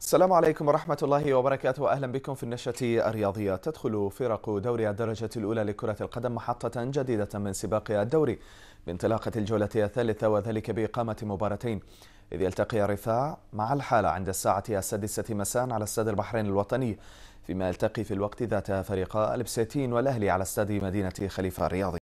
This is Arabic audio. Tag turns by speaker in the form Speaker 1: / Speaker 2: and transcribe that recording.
Speaker 1: السلام عليكم ورحمة الله وبركاته أهلا بكم في النشرة الرياضية تدخل فرق دوري الدرجة الأولى لكرة القدم محطة جديدة من سباق الدوري بانطلاقة الجولة الثالثة وذلك بإقامة مباراتين إذ يلتقي الرفاع مع الحالة عند الساعة السادسة مساء على استاد البحرين الوطني فيما يلتقي في الوقت ذاته فريقا البسيتين والأهلي على استاد مدينة خليفة الرياضي